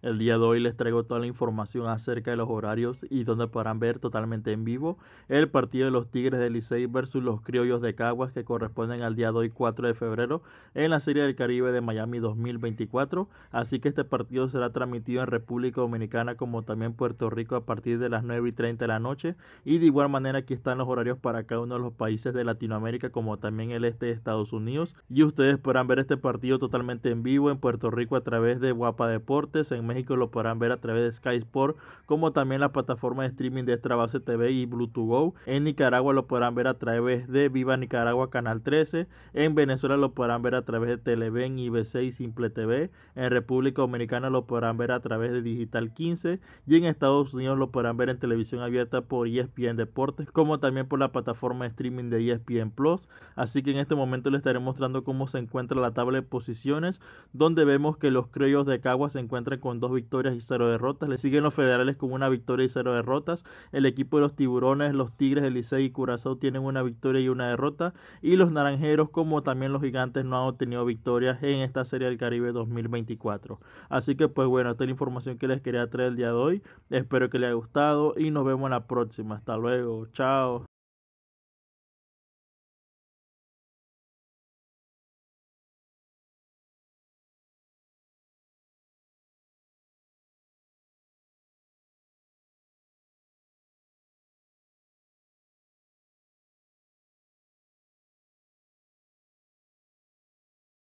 El día de hoy les traigo toda la información acerca de los horarios y donde podrán ver totalmente en vivo el partido de los Tigres de Licey versus los Criollos de Caguas que corresponden al día de hoy 4 de febrero en la Serie del Caribe de Miami 2024. Así que este partido será transmitido en República Dominicana como también Puerto Rico a partir de las 9 y 30 de la noche. Y de igual manera aquí están los horarios para cada uno de los países de Latinoamérica como también el este de Estados Unidos. Y ustedes podrán ver este partido totalmente en vivo en Puerto Rico a través de Guapa Deportes en México lo podrán ver a través de Sky Sport, como también la plataforma de streaming de Extra Base TV y Bluetooth Go. En Nicaragua lo podrán ver a través de Viva Nicaragua Canal 13. En Venezuela lo podrán ver a través de Televen, IBC y Simple TV. En República Dominicana lo podrán ver a través de Digital 15. Y en Estados Unidos lo podrán ver en televisión abierta por ESPN Deportes, como también por la plataforma de streaming de ESPN Plus. Así que en este momento les estaré mostrando cómo se encuentra la tabla de posiciones, donde vemos que los criollos de Cagua se encuentran con dos victorias y cero derrotas. Le siguen los federales con una victoria y cero derrotas. El equipo de los tiburones, los tigres, el y Curazao tienen una victoria y una derrota. Y los naranjeros, como también los gigantes, no han obtenido victorias en esta Serie del Caribe 2024. Así que pues bueno, esta es la información que les quería traer el día de hoy. Espero que les haya gustado y nos vemos en la próxima. Hasta luego. Chao.